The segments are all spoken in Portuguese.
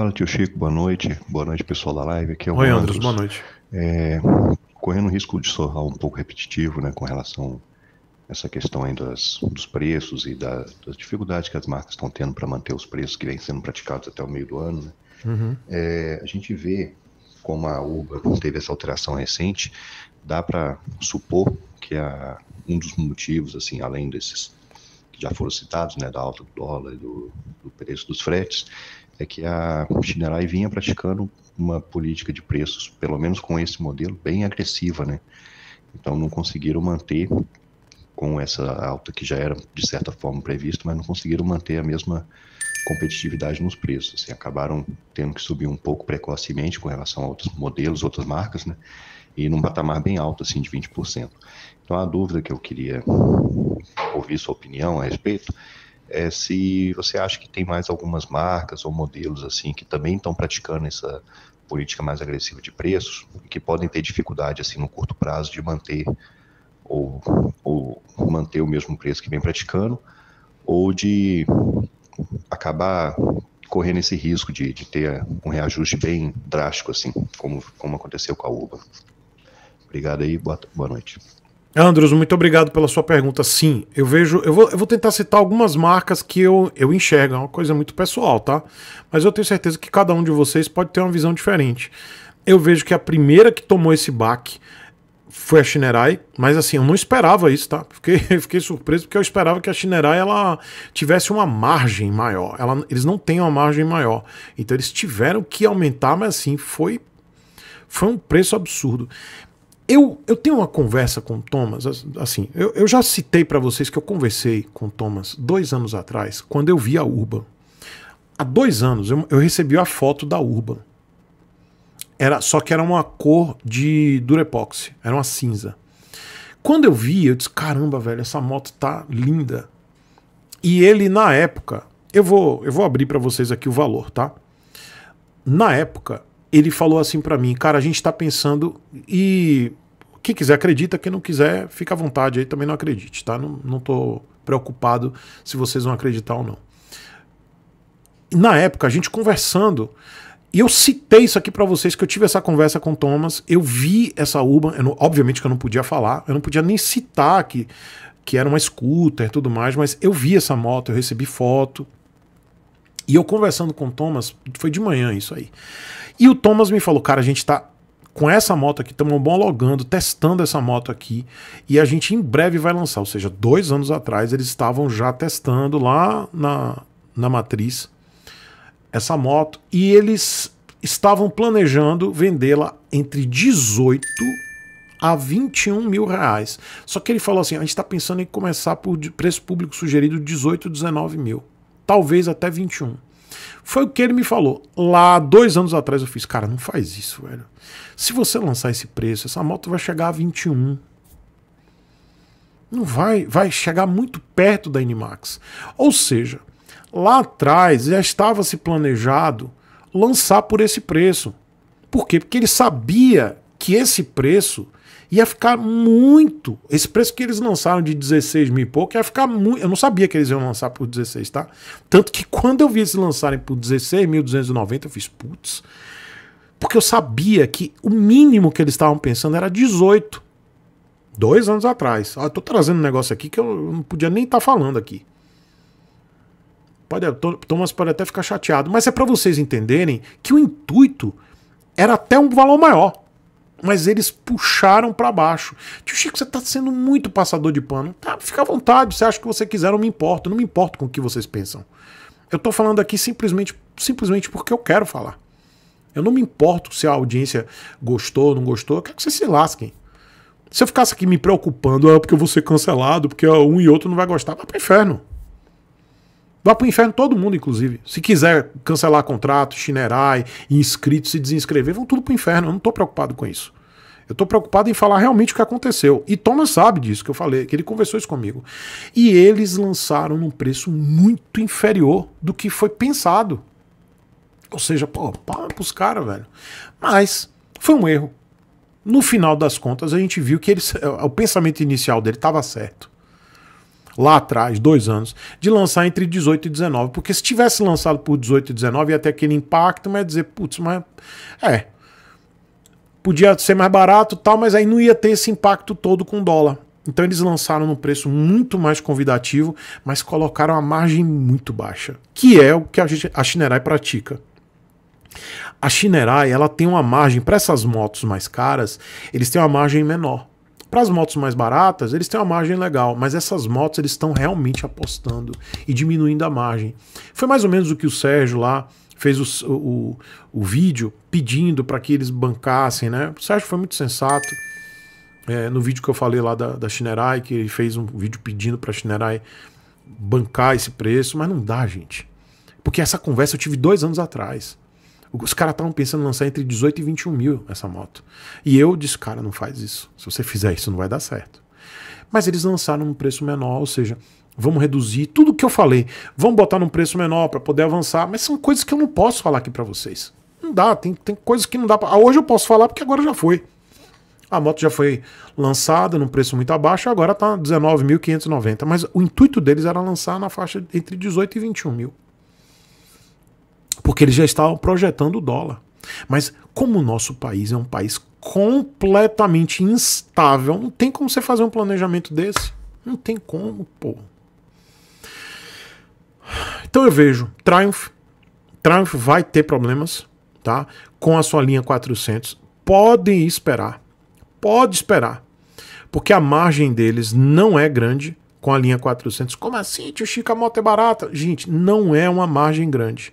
Fala, tio Chico, boa noite. Boa noite, pessoal da live. Aqui é o Oi, Andros, boa noite. É, correndo o risco de soar um pouco repetitivo né, com relação a essa questão aí das, dos preços e da, das dificuldades que as marcas estão tendo para manter os preços que vêm sendo praticados até o meio do ano. Né? Uhum. É, a gente vê como a Uber teve essa alteração recente, dá para supor que a, um dos motivos, assim, além desses que já foram citados, né, da alta do dólar e do, do preço dos fretes, é que a Shinerai vinha praticando uma política de preços, pelo menos com esse modelo, bem agressiva, né? Então não conseguiram manter com essa alta que já era de certa forma prevista, mas não conseguiram manter a mesma competitividade nos preços. Assim, acabaram tendo que subir um pouco precocemente com relação a outros modelos, outras marcas, né? E num patamar bem alto, assim, de 20%. Então a dúvida que eu queria ouvir sua opinião a respeito é, se você acha que tem mais algumas marcas ou modelos assim que também estão praticando essa política mais agressiva de preços e que podem ter dificuldade assim no curto prazo de manter ou, ou manter o mesmo preço que vem praticando ou de acabar correndo esse risco de, de ter um reajuste bem drástico assim como, como aconteceu com a Uber. Obrigado aí, boa, boa noite. Andros, muito obrigado pela sua pergunta. Sim, eu vejo. Eu vou, eu vou tentar citar algumas marcas que eu, eu enxergo, é uma coisa muito pessoal, tá? Mas eu tenho certeza que cada um de vocês pode ter uma visão diferente. Eu vejo que a primeira que tomou esse baque foi a Shinerai, mas assim, eu não esperava isso, tá? Fiquei, fiquei surpreso porque eu esperava que a Shinerai ela tivesse uma margem maior. Ela, eles não têm uma margem maior. Então eles tiveram que aumentar, mas assim, foi foi um preço absurdo. Eu, eu tenho uma conversa com o Thomas, assim, eu, eu já citei para vocês que eu conversei com o Thomas dois anos atrás, quando eu vi a Urban. Há dois anos eu, eu recebi a foto da Urban. Era, só que era uma cor de Durepox, era uma cinza. Quando eu vi, eu disse: caramba, velho, essa moto tá linda. E ele, na época, eu vou, eu vou abrir para vocês aqui o valor, tá? Na época, ele falou assim para mim, cara, a gente está pensando e quem quiser acredita, quem não quiser fica à vontade aí também não acredite, tá? Não, não tô preocupado se vocês vão acreditar ou não. Na época a gente conversando e eu citei isso aqui para vocês que eu tive essa conversa com o Thomas, eu vi essa Urban, não, obviamente que eu não podia falar, eu não podia nem citar que que era uma scooter, tudo mais, mas eu vi essa moto, eu recebi foto. E eu conversando com o Thomas, foi de manhã isso aí. E o Thomas me falou, cara, a gente tá com essa moto aqui, estamos homologando, testando essa moto aqui, e a gente em breve vai lançar. Ou seja, dois anos atrás eles estavam já testando lá na, na matriz essa moto, e eles estavam planejando vendê-la entre 18 a 21 mil reais. Só que ele falou assim: a gente está pensando em começar por preço público sugerido 18, 19 mil talvez até 21. Foi o que ele me falou. Lá dois anos atrás eu fiz, cara, não faz isso, velho. Se você lançar esse preço, essa moto vai chegar a 21. Não vai, vai chegar muito perto da Nmax Ou seja, lá atrás já estava se planejado lançar por esse preço. Por quê? Porque ele sabia que esse preço ia ficar muito. Esse preço que eles lançaram de 16 mil e pouco ia ficar muito. Eu não sabia que eles iam lançar por 16, tá? Tanto que quando eu vi eles lançarem por 16.290, eu fiz, putz. Porque eu sabia que o mínimo que eles estavam pensando era 18. Dois anos atrás. Ah, eu tô trazendo um negócio aqui que eu não podia nem estar tá falando aqui. Pode, Thomas pode até ficar chateado, mas é para vocês entenderem que o intuito era até um valor maior mas eles puxaram para baixo. Tio Chico, você tá sendo muito passador de pano. Tá, fica à vontade, você acha que você quiser, não me importo, não me importo com o que vocês pensam. Eu tô falando aqui simplesmente, simplesmente porque eu quero falar. Eu não me importo se a audiência gostou, não gostou, eu quero que vocês se lasquem. Se eu ficasse aqui me preocupando, é porque eu vou ser cancelado, porque um e outro não vai gostar, vai pro inferno. Vai pro inferno todo mundo, inclusive. Se quiser cancelar contrato, chinerai, inscrito se desinscrever, vão tudo pro inferno. Eu não tô preocupado com isso. Eu tô preocupado em falar realmente o que aconteceu. E Thomas sabe disso que eu falei, que ele conversou isso comigo. E eles lançaram num preço muito inferior do que foi pensado. Ou seja, pô, para pros caras, velho. Mas foi um erro. No final das contas, a gente viu que eles, o pensamento inicial dele estava certo lá atrás, dois anos, de lançar entre 18 e 19. Porque se tivesse lançado por 18 e 19, ia ter aquele impacto, mas ia dizer, putz, mas. É. Podia ser mais barato tal, mas aí não ia ter esse impacto todo com dólar. Então eles lançaram num preço muito mais convidativo, mas colocaram a margem muito baixa, que é o que a, Shinerai pratica. A Shinerai ela tem uma margem para essas motos mais caras, eles têm uma margem menor. Para as motos mais baratas, eles têm uma margem legal, mas essas motos eles estão realmente apostando e diminuindo a margem. Foi mais ou menos o que o Sérgio lá fez o, o, o vídeo pedindo para que eles bancassem, né? O Sérgio foi muito sensato. É, no vídeo que eu falei lá da, da Shinerai, que ele fez um vídeo pedindo para a Shinerai bancar esse preço, mas não dá, gente. Porque essa conversa eu tive dois anos atrás. Os caras estavam pensando em lançar entre 18 e 21 mil essa moto. E eu disse, cara, não faz isso. Se você fizer isso, não vai dar certo. Mas eles lançaram um preço menor, ou seja, vamos reduzir tudo que eu falei, vamos botar num preço menor para poder avançar, mas são coisas que eu não posso falar aqui para vocês. Não dá, tem, tem coisas que não dá para... Ah, hoje eu posso falar porque agora já foi. A moto já foi lançada num preço muito abaixo, agora está 19.590, mas o intuito deles era lançar na faixa entre 18 e 21 mil. Porque eles já estavam projetando o dólar. Mas como o nosso país é um país completamente instável, não tem como você fazer um planejamento desse. Não tem como, pô. Então eu vejo Triumph. Triumph vai ter problemas, tá? Com a sua linha 400. Podem esperar. Pode esperar. Porque a margem deles não é grande com a linha 400. Como assim, tio Chico? A moto é barata. Gente, não é uma margem grande.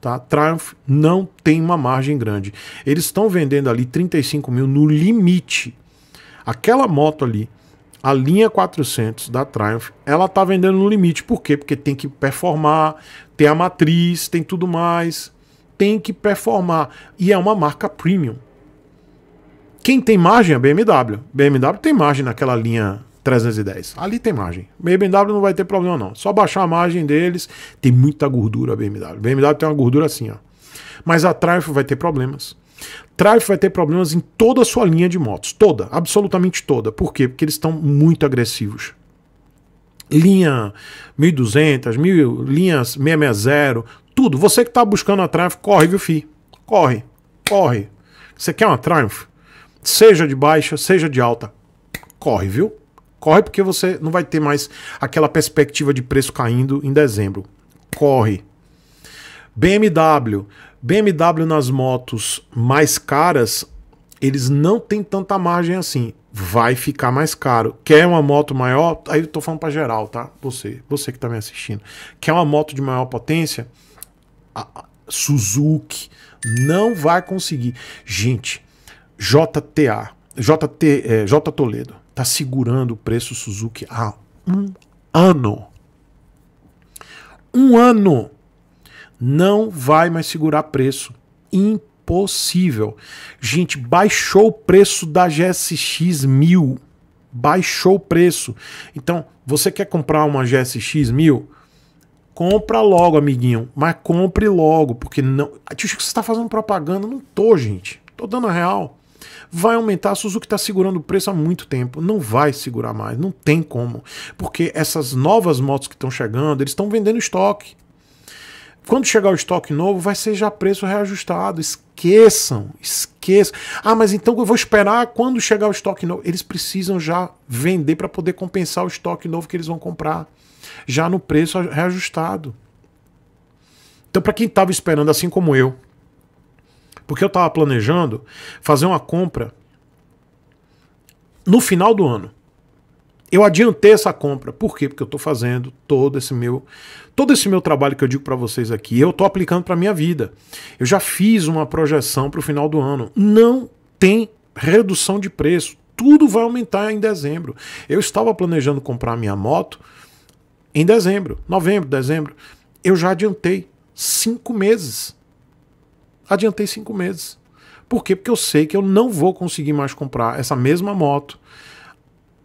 Tá? Triumph não tem uma margem grande. Eles estão vendendo ali 35 mil no limite. Aquela moto ali, a linha 400 da Triumph, ela tá vendendo no limite. Por quê? Porque tem que performar, tem a matriz, tem tudo mais. Tem que performar. E é uma marca premium. Quem tem margem é a BMW. BMW tem margem naquela linha 310. Ali tem margem. BMW não vai ter problema não. Só baixar a margem deles, tem muita gordura a BMW. BMW tem uma gordura assim, ó. Mas a Triumph vai ter problemas. Triumph vai ter problemas em toda a sua linha de motos, toda, absolutamente toda. Por quê? Porque eles estão muito agressivos. Linha 1200, mil linhas 660, tudo. Você que está buscando a Triumph, corre, viu, fi? Corre, corre. Você quer uma Triumph? Seja de baixa, seja de alta, corre, viu? Corre porque você não vai ter mais aquela perspectiva de preço caindo em dezembro. Corre. BMW. BMW nas motos mais caras, eles não têm tanta margem assim. Vai ficar mais caro. Quer uma moto maior? Aí eu tô falando para geral, tá? Você, você que tá me assistindo. Quer uma moto de maior potência? A Suzuki não vai conseguir. Gente, JTA, JT, é, J Toledo está segurando o preço Suzuki há um ano. Um ano! Não vai mais segurar preço. Impossível. Gente, baixou o preço da GSX 1000. Baixou o preço. Então, você quer comprar uma GSX 1000? Compra logo, amiguinho. Mas compre logo, porque não. Tio que você está fazendo propaganda? Não tô, gente. Tô dando a real. Vai aumentar, a Suzuki está segurando o preço há muito tempo, não vai segurar mais, não tem como, porque essas novas motos que estão chegando, eles estão vendendo estoque. Quando chegar o estoque novo, vai ser já preço reajustado. Esqueçam, esqueçam. Ah, mas então eu vou esperar quando chegar o estoque novo. Eles precisam já vender para poder compensar o estoque novo que eles vão comprar, já no preço reajustado. Então, para quem estava esperando, assim como eu, porque eu estava planejando fazer uma compra no final do ano. Eu adiantei essa compra. Por quê? Porque eu estou fazendo todo esse meu todo esse meu trabalho que eu digo para vocês aqui, eu estou aplicando para minha vida. Eu já fiz uma projeção para o final do ano. Não tem redução de preço. Tudo vai aumentar em dezembro. Eu estava planejando comprar minha moto em dezembro, novembro, dezembro. Eu já adiantei cinco meses. Adiantei cinco meses. Por quê? Porque eu sei que eu não vou conseguir mais comprar essa mesma moto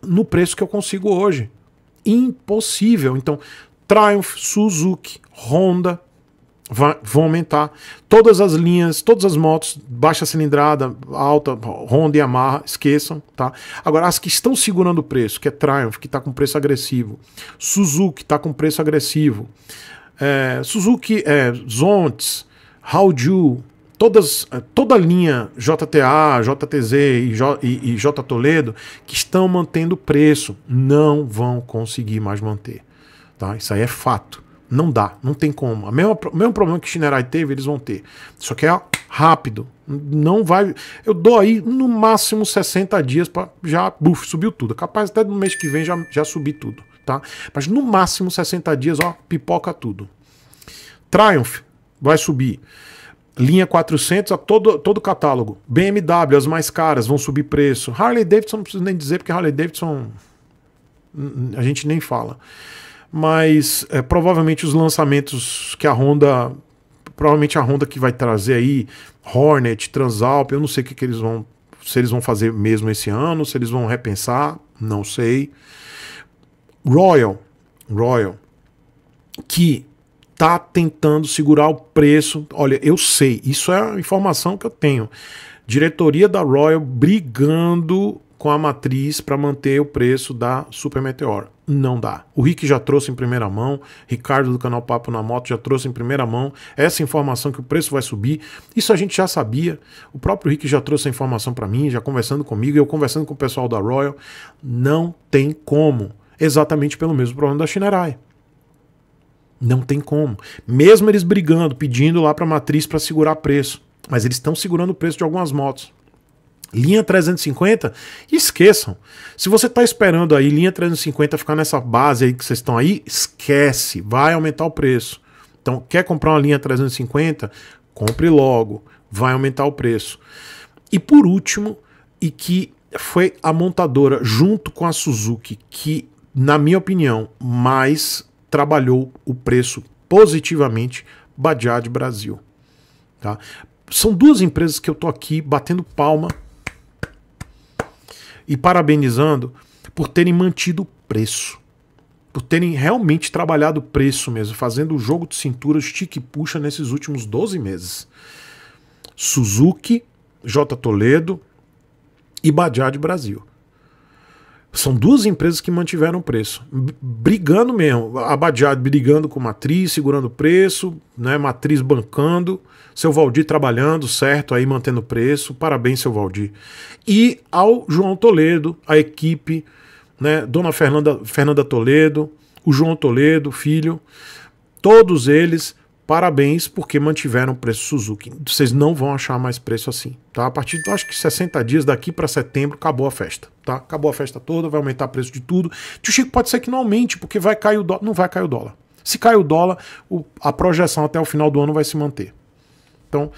no preço que eu consigo hoje. Impossível. Então, Triumph, Suzuki, Honda vão aumentar. Todas as linhas, todas as motos, baixa cilindrada, alta, Honda e Yamaha, esqueçam, tá? Agora, as que estão segurando o preço, que é Triumph, que está com preço agressivo, Suzuki está com preço agressivo, é, Suzuki é, Zontes, Haoju, todas, eh, toda a linha JTA, JTZ e, J, e, e J Toledo que estão mantendo o preço não vão conseguir mais manter. Tá? Isso aí é fato. Não dá, não tem como. O mesmo, mesmo problema que Shinerai teve, eles vão ter. Só que é rápido. Não vai. Eu dou aí no máximo 60 dias para já buf, subiu tudo. Capaz até no mês que vem já, já subir tudo. tá? Mas no máximo 60 dias, ó, pipoca tudo. Triumph vai subir linha 400 a todo, todo o catálogo. BMW, as mais caras, vão subir preço. Harley Davidson, não preciso nem dizer, porque Harley Davidson a gente nem fala. Mas é, provavelmente os lançamentos que a Honda. Provavelmente a Honda que vai trazer aí, Hornet, Transalp, eu não sei o que, que eles vão. Se eles vão fazer mesmo esse ano, se eles vão repensar, não sei. Royal, Royal, que está tentando segurar o preço. Olha, eu sei, isso é a informação que eu tenho. Diretoria da Royal brigando com a matriz para manter o preço da Super Meteor. Não dá. O Rick já trouxe em primeira mão, Ricardo do canal Papo na Moto já trouxe em primeira mão essa informação que o preço vai subir. Isso a gente já sabia. O próprio Rick já trouxe a informação para mim, já conversando comigo, eu conversando com o pessoal da Royal. Não tem como. Exatamente pelo mesmo problema da Shinerai. Não tem como. Mesmo eles brigando, pedindo lá para a matriz para segurar preço. Mas eles estão segurando o preço de algumas motos. Linha 350, esqueçam. Se você está esperando aí linha 350 ficar nessa base aí que vocês estão aí, esquece, vai aumentar o preço. Então, quer comprar uma linha 350? Compre logo, vai aumentar o preço. E por último, e que foi a montadora junto com a Suzuki que, na minha opinião, mais trabalhou o preço positivamente Bajaj Brasil. Tá? São duas empresas que eu estou aqui batendo palma e parabenizando por terem mantido o preço. Por terem realmente trabalhado o preço mesmo, fazendo o jogo de cintura, o e puxa nesses últimos 12 meses. Suzuki, J. Toledo e Bajaj Brasil. São duas empresas que mantiveram o preço, brigando mesmo. A brigando com Matriz, segurando o preço, né? Matriz bancando, seu Valdir trabalhando certo aí, mantendo o preço. Parabéns, seu Valdir. E ao João Toledo, a equipe, né? Dona Fernanda, Fernanda Toledo, o João Toledo, filho, todos eles Parabéns porque mantiveram o preço Suzuki. Vocês não vão achar mais preço assim, tá? A partir de acho que 60 dias daqui para setembro acabou a festa, tá? Acabou a festa toda, vai aumentar o preço de tudo. Tio Chico pode ser que não aumente porque vai cair o dólar, não vai cair o dólar. Se cair o dólar, o, a projeção até o final do ano vai se manter. Então,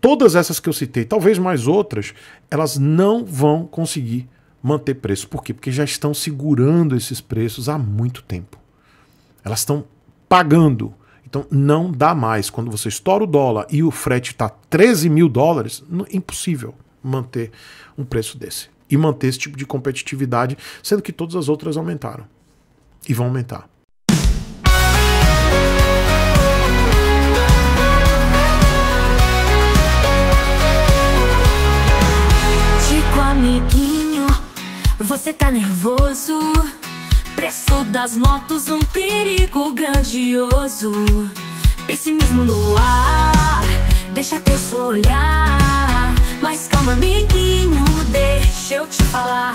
todas essas que eu citei, talvez mais outras, elas não vão conseguir manter preço. Por quê? Porque já estão segurando esses preços há muito tempo. Elas estão pagando então não dá mais. Quando você estoura o dólar e o frete está 13 mil dólares, impossível manter um preço desse. E manter esse tipo de competitividade, sendo que todas as outras aumentaram. E vão aumentar. Tico, amiguinho, você tá nervoso? preço das motos um perigo grandioso Pessimismo no ar, deixa teu olhar Mas calma amiguinho, deixa eu te falar